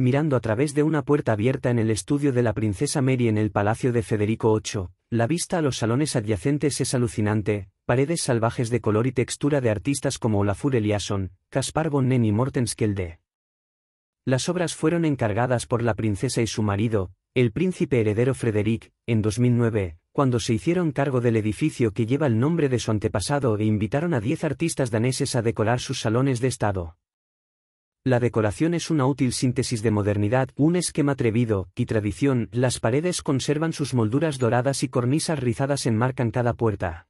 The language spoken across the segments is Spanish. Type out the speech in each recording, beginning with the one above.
mirando a través de una puerta abierta en el estudio de la princesa Mary en el palacio de Federico VIII, la vista a los salones adyacentes es alucinante, paredes salvajes de color y textura de artistas como Olafur Eliasson, Caspar Bonnen y Mortenskelde. Las obras fueron encargadas por la princesa y su marido, el príncipe heredero Frederick, en 2009, cuando se hicieron cargo del edificio que lleva el nombre de su antepasado e invitaron a diez artistas daneses a decorar sus salones de estado. La decoración es una útil síntesis de modernidad, un esquema atrevido y tradición, las paredes conservan sus molduras doradas y cornisas rizadas enmarcan cada puerta.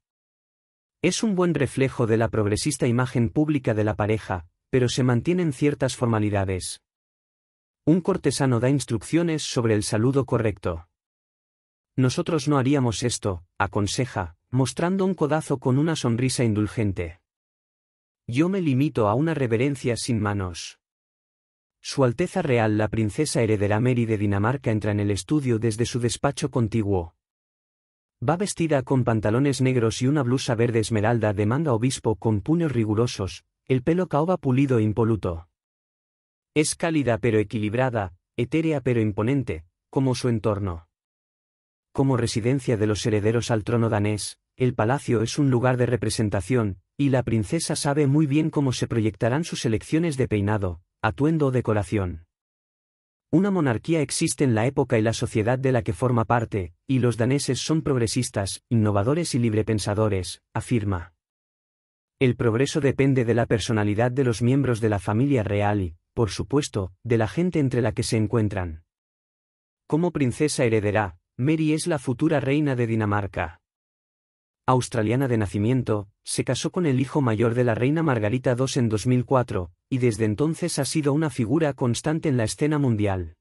Es un buen reflejo de la progresista imagen pública de la pareja, pero se mantienen ciertas formalidades. Un cortesano da instrucciones sobre el saludo correcto. Nosotros no haríamos esto, aconseja, mostrando un codazo con una sonrisa indulgente. Yo me limito a una reverencia sin manos. Su Alteza Real la Princesa Heredera Mary de Dinamarca entra en el estudio desde su despacho contiguo. Va vestida con pantalones negros y una blusa verde esmeralda de manga obispo con puños rigurosos, el pelo caoba pulido e impoluto. Es cálida pero equilibrada, etérea pero imponente, como su entorno. Como residencia de los herederos al trono danés, el palacio es un lugar de representación, y la princesa sabe muy bien cómo se proyectarán sus elecciones de peinado, Atuendo o decoración. Una monarquía existe en la época y la sociedad de la que forma parte, y los daneses son progresistas, innovadores y librepensadores, afirma. El progreso depende de la personalidad de los miembros de la familia real y, por supuesto, de la gente entre la que se encuentran. Como princesa heredera, Mary es la futura reina de Dinamarca australiana de nacimiento, se casó con el hijo mayor de la reina Margarita II en 2004, y desde entonces ha sido una figura constante en la escena mundial.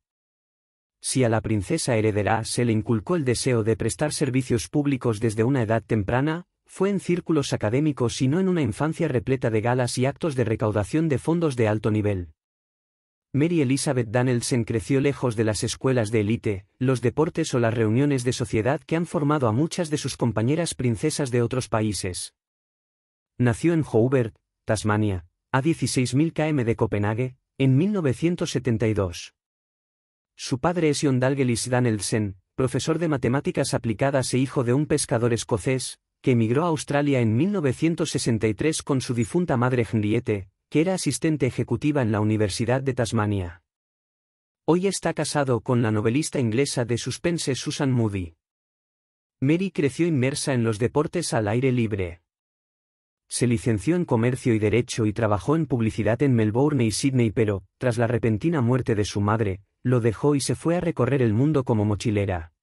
Si a la princesa heredera se le inculcó el deseo de prestar servicios públicos desde una edad temprana, fue en círculos académicos y no en una infancia repleta de galas y actos de recaudación de fondos de alto nivel. Mary Elizabeth Danielsen creció lejos de las escuelas de élite, los deportes o las reuniones de sociedad que han formado a muchas de sus compañeras princesas de otros países. Nació en Hobart, Tasmania, a 16.000 km de Copenhague, en 1972. Su padre es John Dalgelis profesor de matemáticas aplicadas e hijo de un pescador escocés, que emigró a Australia en 1963 con su difunta madre Henriette, que era asistente ejecutiva en la Universidad de Tasmania. Hoy está casado con la novelista inglesa de suspense Susan Moody. Mary creció inmersa en los deportes al aire libre. Se licenció en Comercio y Derecho y trabajó en publicidad en Melbourne y Sydney, pero, tras la repentina muerte de su madre, lo dejó y se fue a recorrer el mundo como mochilera.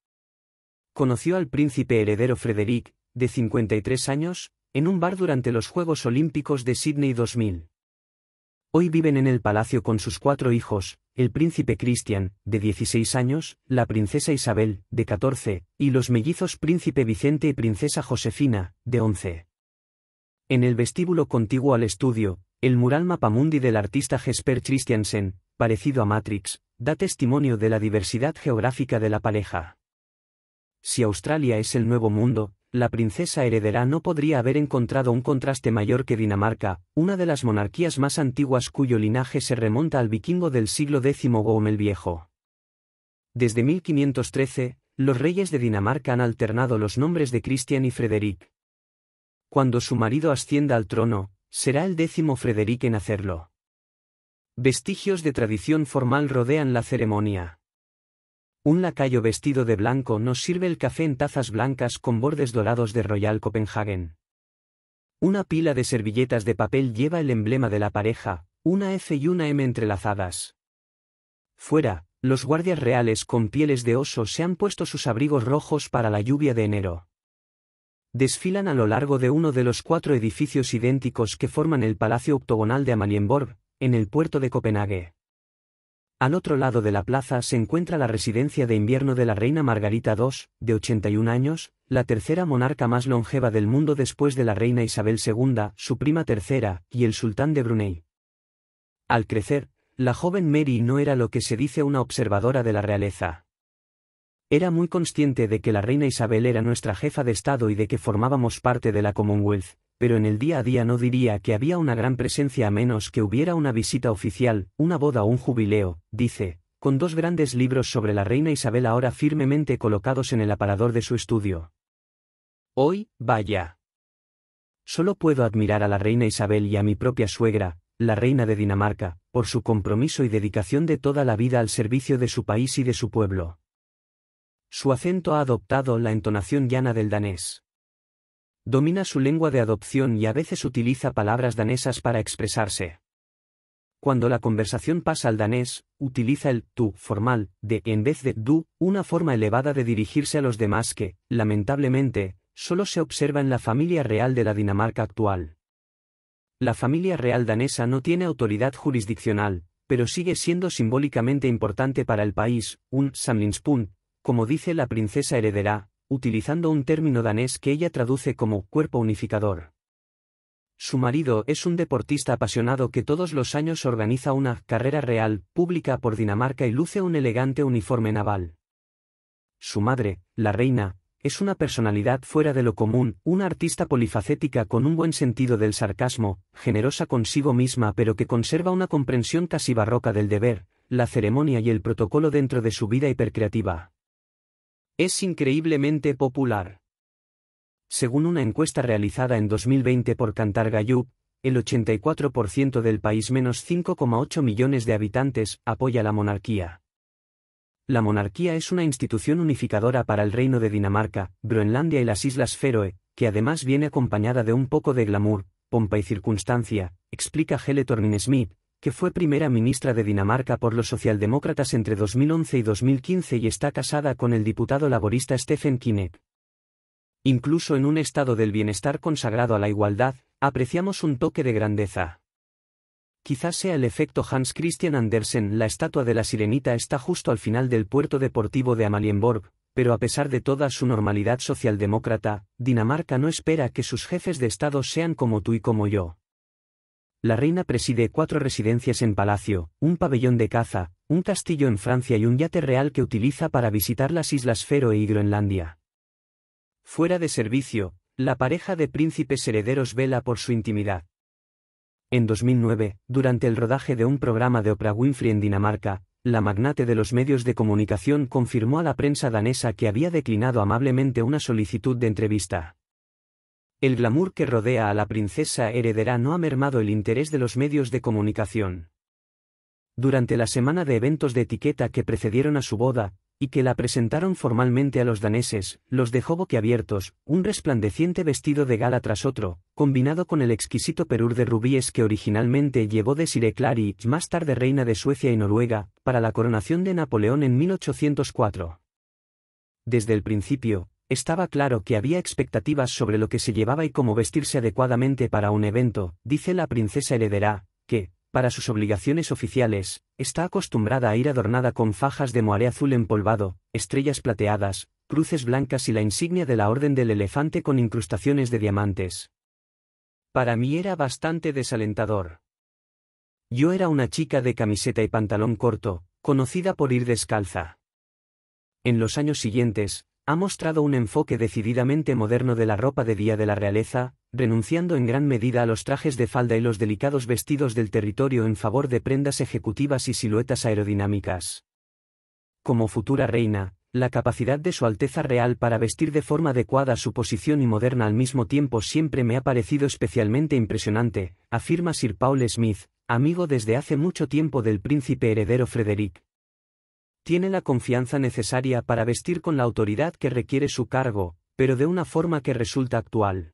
Conoció al príncipe heredero Frederick, de 53 años, en un bar durante los Juegos Olímpicos de Sydney 2000. Hoy viven en el palacio con sus cuatro hijos, el príncipe Christian, de 16 años, la princesa Isabel, de 14, y los mellizos príncipe Vicente y princesa Josefina, de 11. En el vestíbulo contiguo al estudio, el mural mapamundi del artista Jesper Christiansen, parecido a Matrix, da testimonio de la diversidad geográfica de la pareja. Si Australia es el nuevo mundo, la princesa heredera no podría haber encontrado un contraste mayor que Dinamarca, una de las monarquías más antiguas cuyo linaje se remonta al vikingo del siglo X Gohom el Viejo. Desde 1513, los reyes de Dinamarca han alternado los nombres de Christian y Frederick. Cuando su marido ascienda al trono, será el décimo Frederick en hacerlo. Vestigios de tradición formal rodean la ceremonia. Un lacayo vestido de blanco nos sirve el café en tazas blancas con bordes dorados de Royal Copenhagen. Una pila de servilletas de papel lleva el emblema de la pareja, una F y una M entrelazadas. Fuera, los guardias reales con pieles de oso se han puesto sus abrigos rojos para la lluvia de enero. Desfilan a lo largo de uno de los cuatro edificios idénticos que forman el Palacio Octogonal de Amalienborg, en el puerto de Copenhague. Al otro lado de la plaza se encuentra la residencia de invierno de la reina Margarita II, de 81 años, la tercera monarca más longeva del mundo después de la reina Isabel II, su prima tercera, y el sultán de Brunei. Al crecer, la joven Mary no era lo que se dice una observadora de la realeza. Era muy consciente de que la reina Isabel era nuestra jefa de Estado y de que formábamos parte de la Commonwealth, pero en el día a día no diría que había una gran presencia a menos que hubiera una visita oficial, una boda o un jubileo, dice, con dos grandes libros sobre la reina Isabel ahora firmemente colocados en el aparador de su estudio. Hoy, vaya. Solo puedo admirar a la reina Isabel y a mi propia suegra, la reina de Dinamarca, por su compromiso y dedicación de toda la vida al servicio de su país y de su pueblo. Su acento ha adoptado la entonación llana del danés. Domina su lengua de adopción y a veces utiliza palabras danesas para expresarse. Cuando la conversación pasa al danés, utiliza el tú formal, de en vez de du, una forma elevada de dirigirse a los demás que, lamentablemente, solo se observa en la familia real de la Dinamarca actual. La familia real danesa no tiene autoridad jurisdiccional, pero sigue siendo simbólicamente importante para el país, un «samlinspun», como dice la princesa heredera, utilizando un término danés que ella traduce como cuerpo unificador. Su marido es un deportista apasionado que todos los años organiza una carrera real pública por Dinamarca y luce un elegante uniforme naval. Su madre, la reina, es una personalidad fuera de lo común, una artista polifacética con un buen sentido del sarcasmo, generosa consigo misma pero que conserva una comprensión casi barroca del deber, la ceremonia y el protocolo dentro de su vida hipercreativa. Es increíblemente popular. Según una encuesta realizada en 2020 por Cantar Gallup, el 84% del país menos 5,8 millones de habitantes apoya la monarquía. La monarquía es una institución unificadora para el reino de Dinamarca, Groenlandia y las Islas Feroe, que además viene acompañada de un poco de glamour, pompa y circunstancia, explica Hele Smith, que fue primera ministra de Dinamarca por los socialdemócratas entre 2011 y 2015 y está casada con el diputado laborista Stephen Kinek. Incluso en un estado del bienestar consagrado a la igualdad, apreciamos un toque de grandeza. Quizás sea el efecto Hans Christian Andersen, la estatua de la sirenita está justo al final del puerto deportivo de Amalienborg, pero a pesar de toda su normalidad socialdemócrata, Dinamarca no espera que sus jefes de Estado sean como tú y como yo. La reina preside cuatro residencias en palacio, un pabellón de caza, un castillo en Francia y un yate real que utiliza para visitar las islas Feroe y Groenlandia. Fuera de servicio, la pareja de príncipes herederos vela por su intimidad. En 2009, durante el rodaje de un programa de Oprah Winfrey en Dinamarca, la magnate de los medios de comunicación confirmó a la prensa danesa que había declinado amablemente una solicitud de entrevista. El glamour que rodea a la princesa heredera no ha mermado el interés de los medios de comunicación. Durante la semana de eventos de etiqueta que precedieron a su boda, y que la presentaron formalmente a los daneses, los dejó boquiabiertos, un resplandeciente vestido de gala tras otro, combinado con el exquisito perur de rubíes que originalmente llevó Desiree Clary, más tarde reina de Suecia y Noruega, para la coronación de Napoleón en 1804. Desde el principio, estaba claro que había expectativas sobre lo que se llevaba y cómo vestirse adecuadamente para un evento, dice la princesa heredera, que, para sus obligaciones oficiales, está acostumbrada a ir adornada con fajas de moaré azul empolvado, estrellas plateadas, cruces blancas y la insignia de la Orden del Elefante con incrustaciones de diamantes. Para mí era bastante desalentador. Yo era una chica de camiseta y pantalón corto, conocida por ir descalza. En los años siguientes, ha mostrado un enfoque decididamente moderno de la ropa de día de la realeza, renunciando en gran medida a los trajes de falda y los delicados vestidos del territorio en favor de prendas ejecutivas y siluetas aerodinámicas. Como futura reina, la capacidad de Su Alteza Real para vestir de forma adecuada su posición y moderna al mismo tiempo siempre me ha parecido especialmente impresionante, afirma Sir Paul Smith, amigo desde hace mucho tiempo del príncipe heredero Frederick, tiene la confianza necesaria para vestir con la autoridad que requiere su cargo, pero de una forma que resulta actual.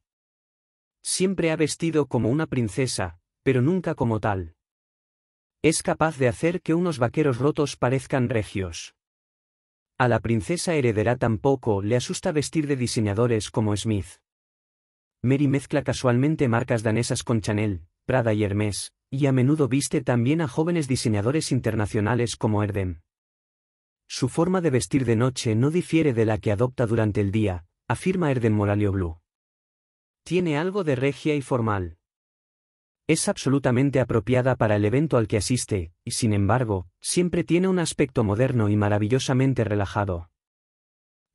Siempre ha vestido como una princesa, pero nunca como tal. Es capaz de hacer que unos vaqueros rotos parezcan regios. A la princesa heredera tampoco le asusta vestir de diseñadores como Smith. Mary mezcla casualmente marcas danesas con Chanel, Prada y Hermès, y a menudo viste también a jóvenes diseñadores internacionales como Erdem. Su forma de vestir de noche no difiere de la que adopta durante el día, afirma Erden Blue. Tiene algo de regia y formal. Es absolutamente apropiada para el evento al que asiste, y sin embargo, siempre tiene un aspecto moderno y maravillosamente relajado.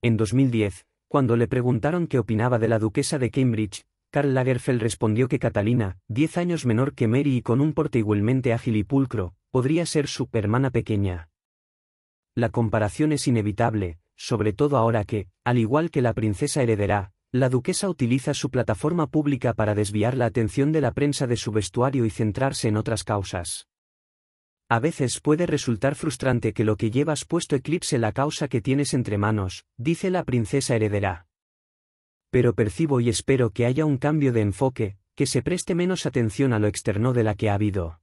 En 2010, cuando le preguntaron qué opinaba de la duquesa de Cambridge, Karl Lagerfeld respondió que Catalina, diez años menor que Mary y con un porte igualmente ágil y pulcro, podría ser su hermana pequeña. La comparación es inevitable, sobre todo ahora que, al igual que la princesa heredera, la duquesa utiliza su plataforma pública para desviar la atención de la prensa de su vestuario y centrarse en otras causas. A veces puede resultar frustrante que lo que llevas puesto eclipse la causa que tienes entre manos, dice la princesa heredera. Pero percibo y espero que haya un cambio de enfoque, que se preste menos atención a lo externo de la que ha habido.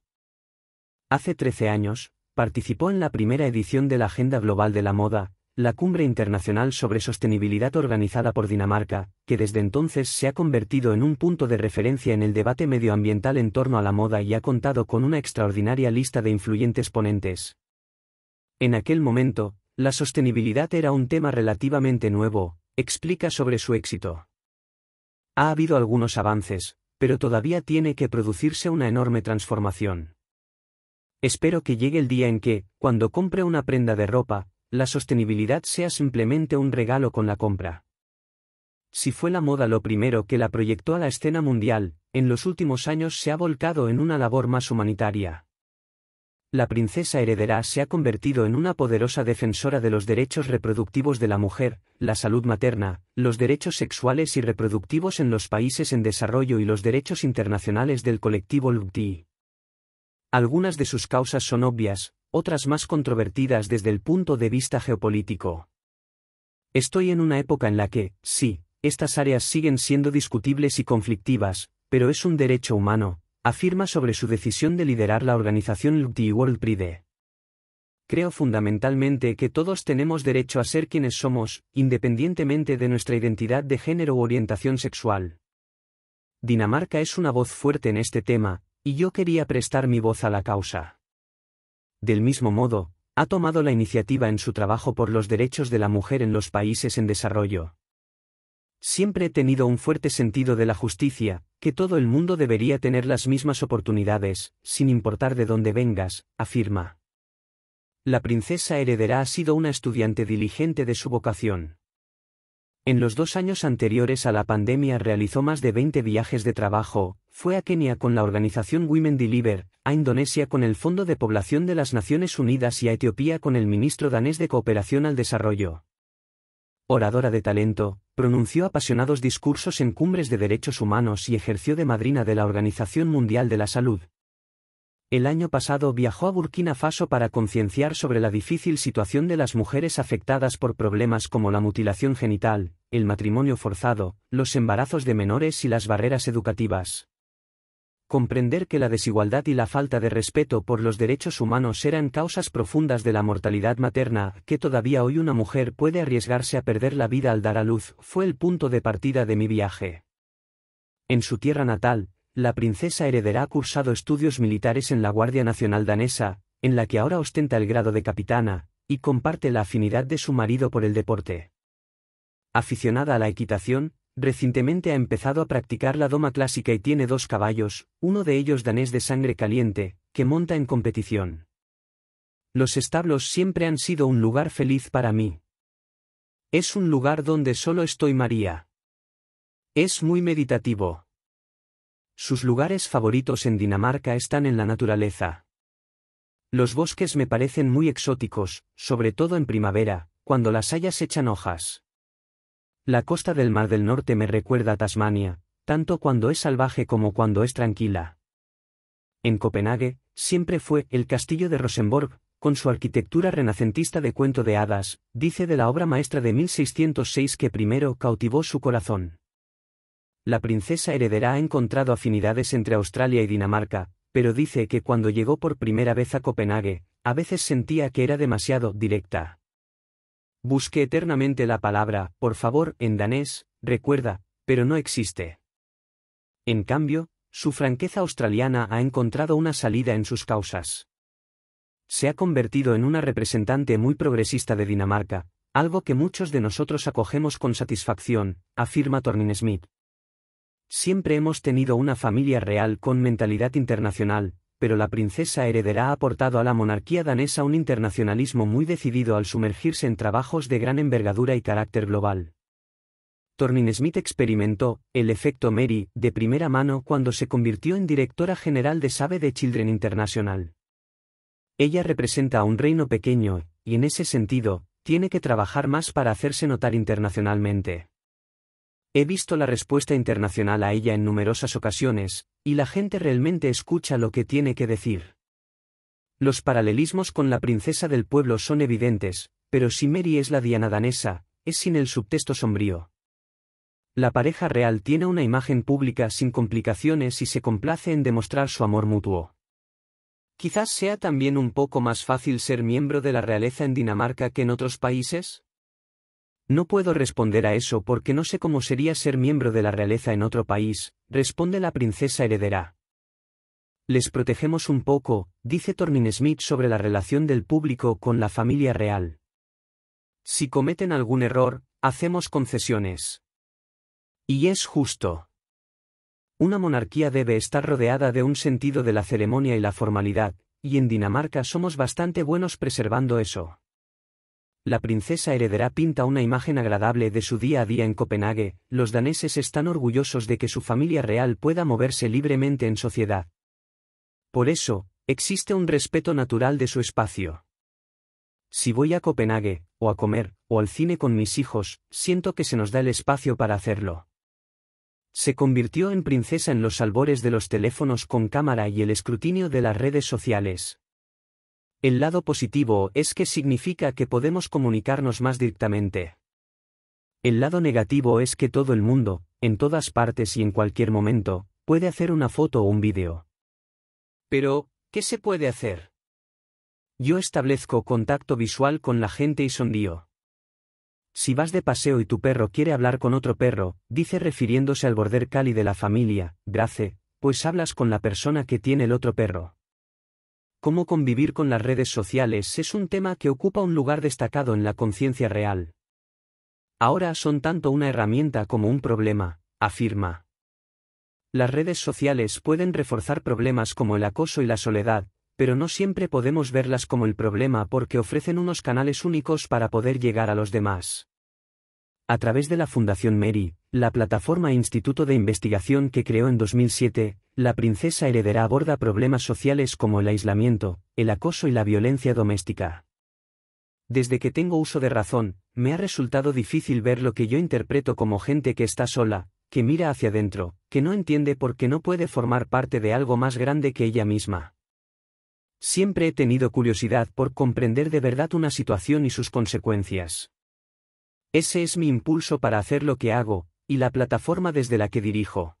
Hace 13 años, participó en la primera edición de la Agenda Global de la Moda, la Cumbre Internacional sobre Sostenibilidad organizada por Dinamarca, que desde entonces se ha convertido en un punto de referencia en el debate medioambiental en torno a la moda y ha contado con una extraordinaria lista de influyentes ponentes. En aquel momento, la sostenibilidad era un tema relativamente nuevo, explica sobre su éxito. Ha habido algunos avances, pero todavía tiene que producirse una enorme transformación. Espero que llegue el día en que, cuando compre una prenda de ropa, la sostenibilidad sea simplemente un regalo con la compra. Si fue la moda lo primero que la proyectó a la escena mundial, en los últimos años se ha volcado en una labor más humanitaria. La princesa heredera se ha convertido en una poderosa defensora de los derechos reproductivos de la mujer, la salud materna, los derechos sexuales y reproductivos en los países en desarrollo y los derechos internacionales del colectivo LGBT. Algunas de sus causas son obvias, otras más controvertidas desde el punto de vista geopolítico. Estoy en una época en la que, sí, estas áreas siguen siendo discutibles y conflictivas, pero es un derecho humano, afirma sobre su decisión de liderar la organización LUCTI World Pride. Creo fundamentalmente que todos tenemos derecho a ser quienes somos, independientemente de nuestra identidad de género u orientación sexual. Dinamarca es una voz fuerte en este tema, y yo quería prestar mi voz a la causa. Del mismo modo, ha tomado la iniciativa en su trabajo por los derechos de la mujer en los países en desarrollo. Siempre he tenido un fuerte sentido de la justicia, que todo el mundo debería tener las mismas oportunidades, sin importar de dónde vengas, afirma. La princesa heredera ha sido una estudiante diligente de su vocación. En los dos años anteriores a la pandemia realizó más de 20 viajes de trabajo, fue a Kenia con la organización Women Deliver, a Indonesia con el Fondo de Población de las Naciones Unidas y a Etiopía con el ministro danés de Cooperación al Desarrollo. Oradora de talento, pronunció apasionados discursos en cumbres de derechos humanos y ejerció de madrina de la Organización Mundial de la Salud. El año pasado viajó a Burkina Faso para concienciar sobre la difícil situación de las mujeres afectadas por problemas como la mutilación genital, el matrimonio forzado, los embarazos de menores y las barreras educativas comprender que la desigualdad y la falta de respeto por los derechos humanos eran causas profundas de la mortalidad materna, que todavía hoy una mujer puede arriesgarse a perder la vida al dar a luz, fue el punto de partida de mi viaje. En su tierra natal, la princesa heredera ha cursado estudios militares en la Guardia Nacional danesa, en la que ahora ostenta el grado de capitana, y comparte la afinidad de su marido por el deporte. Aficionada a la equitación, Recientemente ha empezado a practicar la doma clásica y tiene dos caballos, uno de ellos danés de sangre caliente, que monta en competición. Los establos siempre han sido un lugar feliz para mí. Es un lugar donde solo estoy María. Es muy meditativo. Sus lugares favoritos en Dinamarca están en la naturaleza. Los bosques me parecen muy exóticos, sobre todo en primavera, cuando las hayas echan hojas. La costa del Mar del Norte me recuerda a Tasmania, tanto cuando es salvaje como cuando es tranquila. En Copenhague, siempre fue el castillo de Rosenborg, con su arquitectura renacentista de cuento de hadas, dice de la obra maestra de 1606 que primero cautivó su corazón. La princesa heredera ha encontrado afinidades entre Australia y Dinamarca, pero dice que cuando llegó por primera vez a Copenhague, a veces sentía que era demasiado directa. Busque eternamente la palabra, por favor, en danés, recuerda, pero no existe. En cambio, su franqueza australiana ha encontrado una salida en sus causas. Se ha convertido en una representante muy progresista de Dinamarca, algo que muchos de nosotros acogemos con satisfacción, afirma Tornin Smith. Siempre hemos tenido una familia real con mentalidad internacional, pero la princesa heredera ha aportado a la monarquía danesa un internacionalismo muy decidido al sumergirse en trabajos de gran envergadura y carácter global. Tornin Smith experimentó el efecto Mary de primera mano cuando se convirtió en directora general de Save de Children International. Ella representa a un reino pequeño, y en ese sentido, tiene que trabajar más para hacerse notar internacionalmente. He visto la respuesta internacional a ella en numerosas ocasiones, y la gente realmente escucha lo que tiene que decir. Los paralelismos con la princesa del pueblo son evidentes, pero si Mary es la Diana danesa, es sin el subtexto sombrío. La pareja real tiene una imagen pública sin complicaciones y se complace en demostrar su amor mutuo. Quizás sea también un poco más fácil ser miembro de la realeza en Dinamarca que en otros países. No puedo responder a eso porque no sé cómo sería ser miembro de la realeza en otro país, responde la princesa heredera. Les protegemos un poco, dice Tornin Smith sobre la relación del público con la familia real. Si cometen algún error, hacemos concesiones. Y es justo. Una monarquía debe estar rodeada de un sentido de la ceremonia y la formalidad, y en Dinamarca somos bastante buenos preservando eso. La princesa heredera pinta una imagen agradable de su día a día en Copenhague, los daneses están orgullosos de que su familia real pueda moverse libremente en sociedad. Por eso, existe un respeto natural de su espacio. Si voy a Copenhague, o a comer, o al cine con mis hijos, siento que se nos da el espacio para hacerlo. Se convirtió en princesa en los albores de los teléfonos con cámara y el escrutinio de las redes sociales. El lado positivo es que significa que podemos comunicarnos más directamente. El lado negativo es que todo el mundo, en todas partes y en cualquier momento, puede hacer una foto o un vídeo. Pero, ¿qué se puede hacer? Yo establezco contacto visual con la gente y sondío. Si vas de paseo y tu perro quiere hablar con otro perro, dice refiriéndose al border cali de la familia, Grace, pues hablas con la persona que tiene el otro perro cómo convivir con las redes sociales es un tema que ocupa un lugar destacado en la conciencia real. Ahora son tanto una herramienta como un problema, afirma. Las redes sociales pueden reforzar problemas como el acoso y la soledad, pero no siempre podemos verlas como el problema porque ofrecen unos canales únicos para poder llegar a los demás. A través de la Fundación Mary, la plataforma Instituto de Investigación que creó en 2007, la princesa heredera aborda problemas sociales como el aislamiento, el acoso y la violencia doméstica. Desde que tengo uso de razón, me ha resultado difícil ver lo que yo interpreto como gente que está sola, que mira hacia adentro, que no entiende por qué no puede formar parte de algo más grande que ella misma. Siempre he tenido curiosidad por comprender de verdad una situación y sus consecuencias. Ese es mi impulso para hacer lo que hago, y la plataforma desde la que dirijo.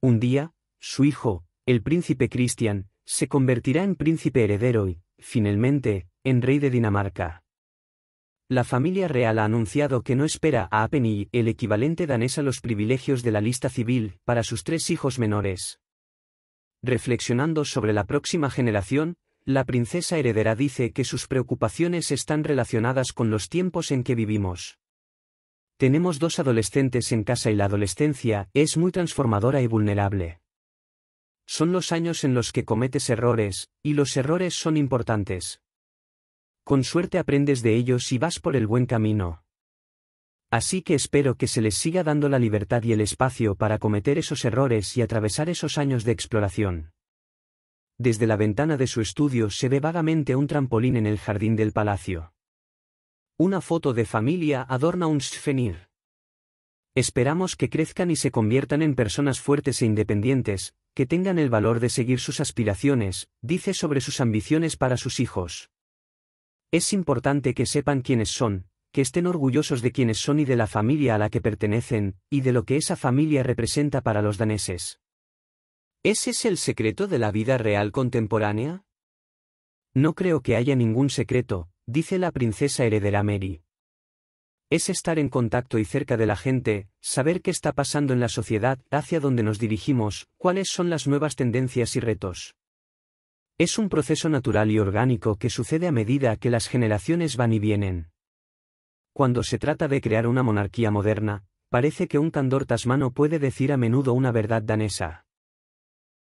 Un día, su hijo, el príncipe Cristian, se convertirá en príncipe heredero y, finalmente, en rey de Dinamarca. La familia real ha anunciado que no espera a Apeny, el equivalente danés a los privilegios de la lista civil, para sus tres hijos menores. Reflexionando sobre la próxima generación, la princesa heredera dice que sus preocupaciones están relacionadas con los tiempos en que vivimos. Tenemos dos adolescentes en casa y la adolescencia es muy transformadora y vulnerable. Son los años en los que cometes errores, y los errores son importantes. Con suerte aprendes de ellos y vas por el buen camino. Así que espero que se les siga dando la libertad y el espacio para cometer esos errores y atravesar esos años de exploración. Desde la ventana de su estudio se ve vagamente un trampolín en el jardín del palacio. Una foto de familia adorna un svenir. Esperamos que crezcan y se conviertan en personas fuertes e independientes, que tengan el valor de seguir sus aspiraciones, dice sobre sus ambiciones para sus hijos. Es importante que sepan quiénes son, que estén orgullosos de quiénes son y de la familia a la que pertenecen, y de lo que esa familia representa para los daneses. ¿Ese es el secreto de la vida real contemporánea? No creo que haya ningún secreto, dice la princesa heredera Mary. Es estar en contacto y cerca de la gente, saber qué está pasando en la sociedad, hacia dónde nos dirigimos, cuáles son las nuevas tendencias y retos. Es un proceso natural y orgánico que sucede a medida que las generaciones van y vienen. Cuando se trata de crear una monarquía moderna, parece que un candor tasmano puede decir a menudo una verdad danesa.